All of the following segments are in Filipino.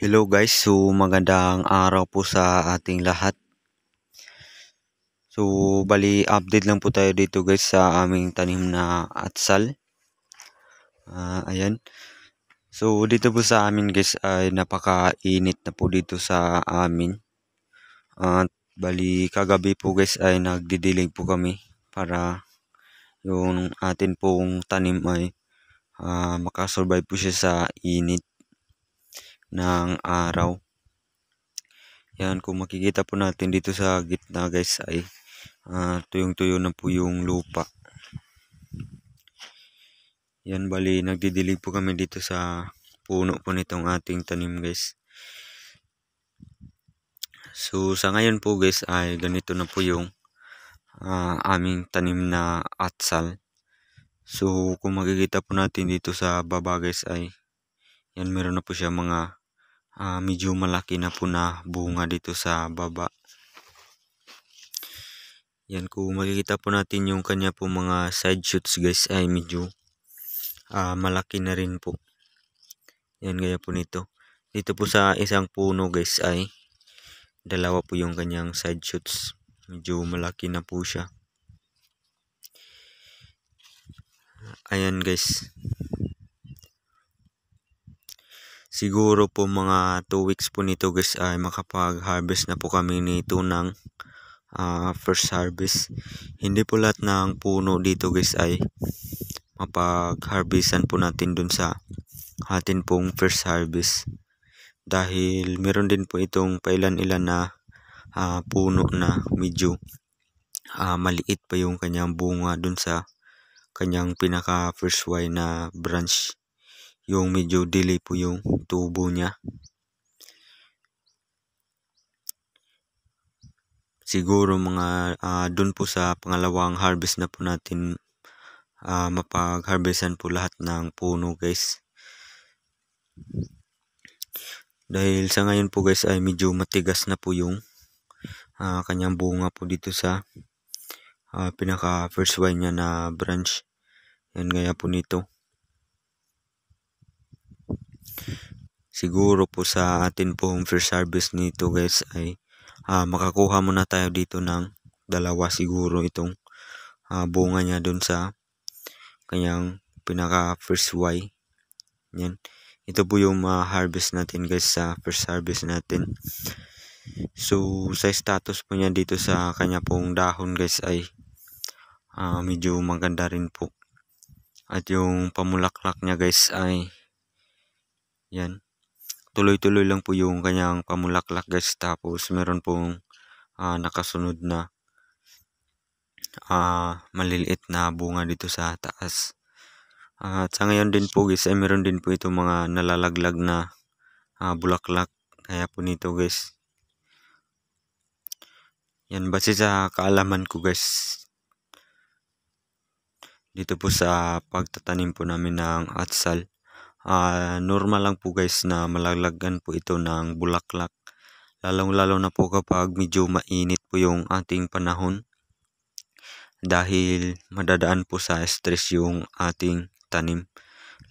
Hello guys, so magandang araw po sa ating lahat. So bali update lang po tayo dito guys sa aming tanim na atsal. Uh, ayan. So dito po sa amin guys ay napakainit na po dito sa amin. At bali kagabi po guys ay nagdidilig po kami para yung atin pong tanim ay uh, makasurvive po siya sa init ng araw. Yan, kung makikita po natin dito sa gitna guys ay ah, tuyong-tuyo na po yung lupa. Yan, bali nagdidilig po kami dito sa puno po nitong ating tanim guys. So sa ngayon po guys ay ganito na po yung uh, aming tanim na atsal. So kung makikita po natin dito sa baba guys ay yan meron na po siya mga uh, medyo malaki na po na bunga dito sa baba yan ko makikita po natin yung kanya po mga side shoots guys ay medyo uh, malaki na rin po yan gaya po nito dito po sa isang puno guys ay dalawa po yung kanyang side shoots medyo malaki na po siya ayan guys Siguro po mga 2 weeks po nito guys ay makapag-harvest na po kami nito ng uh, first harvest. Hindi po lahat ng puno dito guys ay mapag-harvestan po natin dun sa atin pong first harvest. Dahil meron din po itong pailan-ilan na uh, puno na medyo uh, maliit pa yung kanyang bunga dun sa kanyang pinaka first Y na branch yung medyo delay po yung tubo niya. Siguro mga uh, ah, doon po sa pangalawang harvest na po natin uh, mapag-harvestan po lahat ng puno guys. Dahil sa ngayon po guys ay medyo matigas na po yung uh, kanyang bunga po dito sa uh, pinaka first wine niya na branch. Yan gaya po nito siguro po sa atin pong first service nito guys ay uh, makakuha muna tayo dito ng dalawa siguro itong uh, bunga niya dun sa kanyang pinaka first Y. Yan. Ito po yung uh, harvest natin guys sa first harvest natin. So sa status po niya dito sa kanya pong dahon guys ay uh, medyo maganda rin po. At yung pamulaklak niya guys ay yan. Tuloy-tuloy lang po yung kanyang pamulaklak guys. Tapos meron pong uh, nakasunod na uh, maliliit na bunga dito sa taas. Uh, at sa ngayon din po guys ay meron din po itong mga nalalaglag na uh, bulaklak. Kaya po nito guys. Yan base sa kaalaman ko guys. Dito po sa pagtatanim po namin ng atsal uh, normal lang po guys na malalagan po ito ng bulaklak lalong lalo na po kapag medyo mainit po yung ating panahon dahil madadaan po sa stress yung ating tanim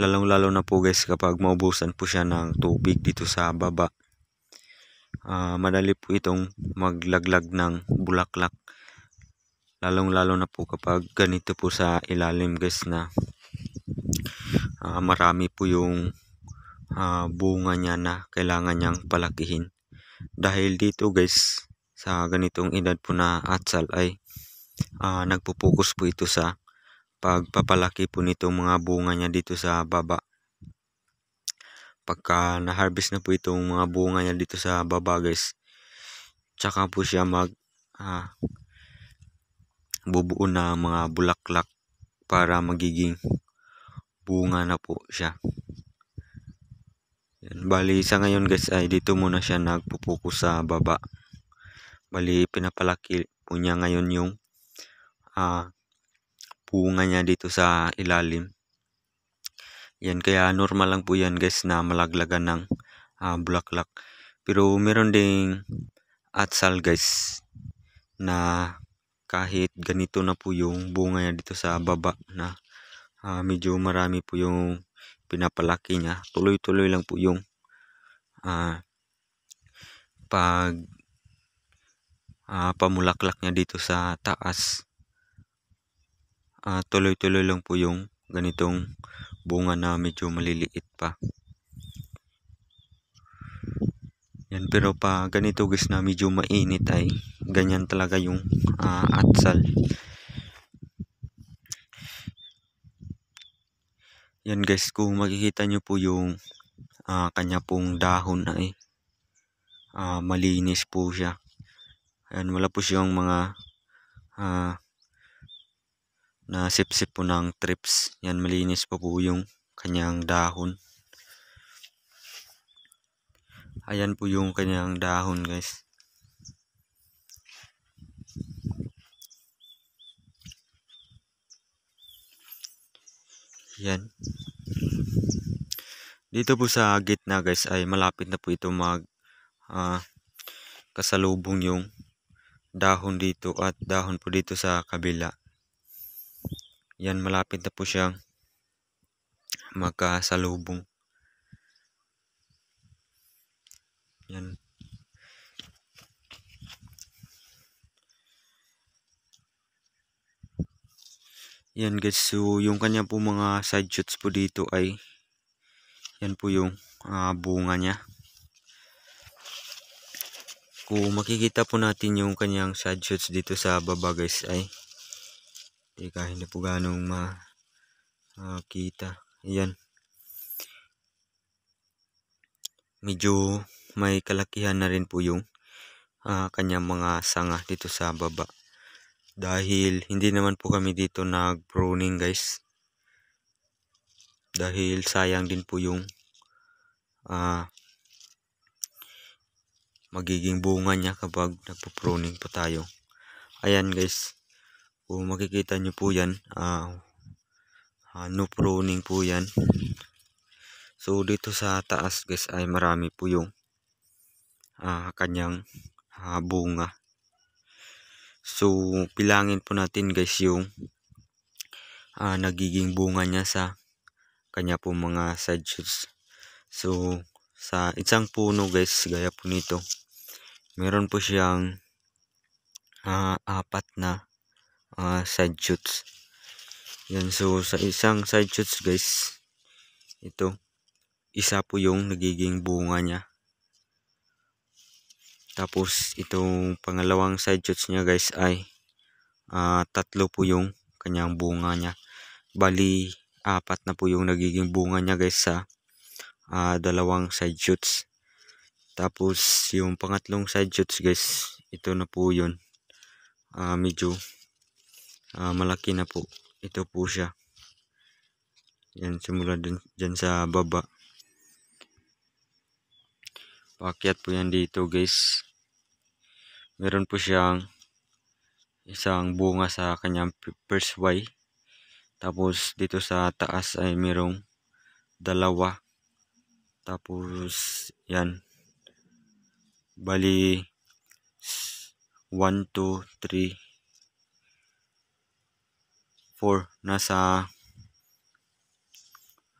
lalong lalo na po guys kapag maubusan po siya ng tubig dito sa baba uh, madali po itong maglaglag ng bulaklak lalong lalo na po kapag ganito po sa ilalim guys na uh, marami po yung uh, bunga niya na kailangan niyang palakihin. Dahil dito guys, sa ganitong edad po na atsal ay uh, nagpo-focus po ito sa pagpapalaki po nitong mga bunga niya dito sa baba. Pagka na-harvest na po itong mga bunga niya dito sa baba guys, tsaka po siya mag uh, bubuo na mga bulaklak para magiging bunga na po siya. Yan, bali sa ngayon guys ay dito muna siya nagpo-focus sa baba. Bali pinapalaki po niya ngayon yung uh, bunga niya dito sa ilalim. Yan kaya normal lang po yan guys na malaglagan ng uh, bulaklak. Pero meron ding atsal guys na kahit ganito na po yung bunga niya dito sa baba na uh, medyo marami po yung pinapalaki niya. Tuloy-tuloy lang po yung uh, pag uh, pamulaklak niya dito sa taas. Tuloy-tuloy uh, tuloy lang po yung ganitong bunga na medyo maliliit pa. Yan, pero pa ganito guys na medyo mainit ay ganyan talaga yung uh, atsal. Yan guys, kung makikita nyo po yung uh, kanya pong dahon na eh. Uh, malinis po siya. Ayan, wala po siyang mga uh, ah, na sip-sip po ng trips. Yan, malinis po po yung kanyang dahon. Ayan po yung kanyang dahon guys. Yan. Dito po sa gitna guys ay malapit na po ito mag uh, kasalubong yung dahon dito at dahon po dito sa kabila. Yan malapit na po siyang magkasalubong. Yan. Yan guys, so yung kanya po mga side shoots po dito ay yan po yung uh, bunga niya. Kung makikita po natin yung kanyang side shoots dito sa baba guys ay teka hindi po ganong makita. yan. Medyo may kalakihan na rin po yung uh, kanyang mga sanga dito sa baba dahil hindi naman po kami dito nag pruning guys dahil sayang din po yung uh, magiging bunga niya kapag nagpo-pruning po tayo ayan guys kung makikita nyo po yan uh, ah, uh, ah, no pruning po yan so dito sa taas guys ay marami po yung uh, kanyang uh, bunga So, pilangin po natin guys yung uh, nagiging bunga niya sa kanya po mga side shoots. So, sa isang puno guys, gaya po nito, meron po siyang uh, apat na uh, side shoots. Yan, so sa isang side shoots guys, ito, isa po yung nagiging bunga niya. Tapos itong pangalawang side shoots niya guys ay uh, tatlo po yung kanyang bunga niya. Bali apat na po yung nagiging bunga niya guys sa uh, dalawang side shoots. Tapos yung pangatlong side shoots guys, ito na po yun. Uh, medyo uh, malaki na po. Ito po siya. Yan, simula dun, dyan sa baba. Pakyat po yan dito guys meron po siyang isang bunga sa kanyang first Y. Tapos dito sa taas ay merong dalawa. Tapos yan. Bali 1 2 3 4 nasa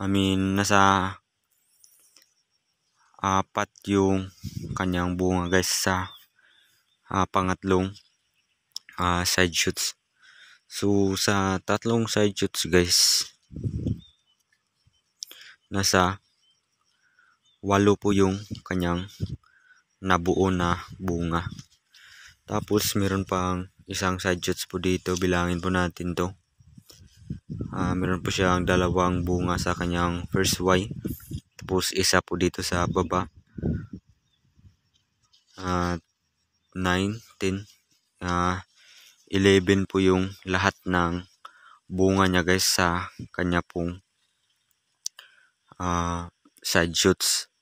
I mean nasa apat yung kanyang bunga guys sa uh, pangatlong uh, side shoots. So sa tatlong side shoots guys nasa walo po yung kanyang nabuo na bunga. Tapos meron pang isang side shoots po dito bilangin po natin to. Uh, meron po siyang dalawang bunga sa kanyang first Y. Tapos isa po dito sa baba. At 9, 10, uh, 11 po yung lahat ng bunga niya guys sa kanya pong uh, side shoots.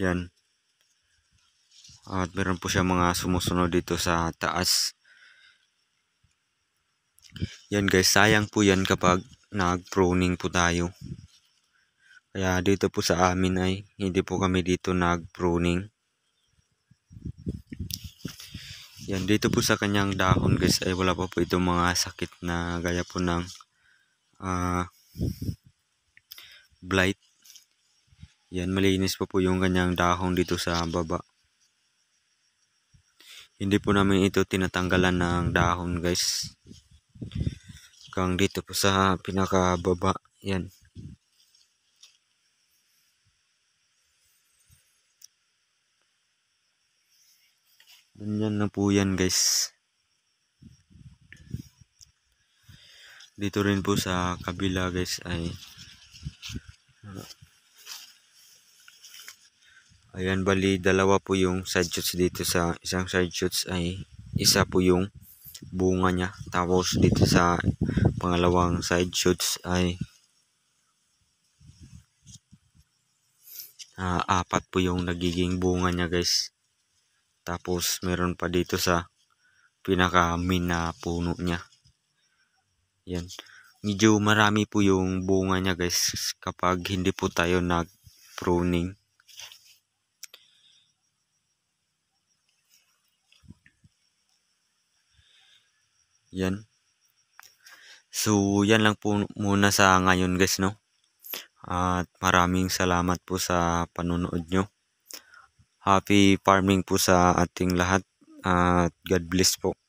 Yan. At meron po siya mga sumusunod dito sa taas. Yan guys, sayang po yan kapag nag-pruning po tayo. Kaya dito po sa amin ay hindi po kami dito nag-pruning. Yan, dito po sa kanyang dahon guys ay wala pa po itong mga sakit na gaya po ng uh, blight. Yan, malinis pa po yung kanyang dahon dito sa baba. Hindi po namin ito tinatanggalan ng dahon guys. Kang dito po sa pinakababa. Yan. Ganyan na po yan guys. Dito rin po sa kabila guys ay Ayan bali dalawa po yung side shoots dito sa isang side shoots ay isa po yung bunga niya. Tapos dito sa pangalawang side shoots ay uh, apat po yung nagiging bunga niya guys. Tapos meron pa dito sa pinaka main na puno niya. Yan. Medyo marami po yung bunga niya guys kapag hindi po tayo nag pruning. Yan. So, yan lang po muna sa ngayon guys no. At maraming salamat po sa panonood nyo. Happy farming po sa ating lahat at God bless po.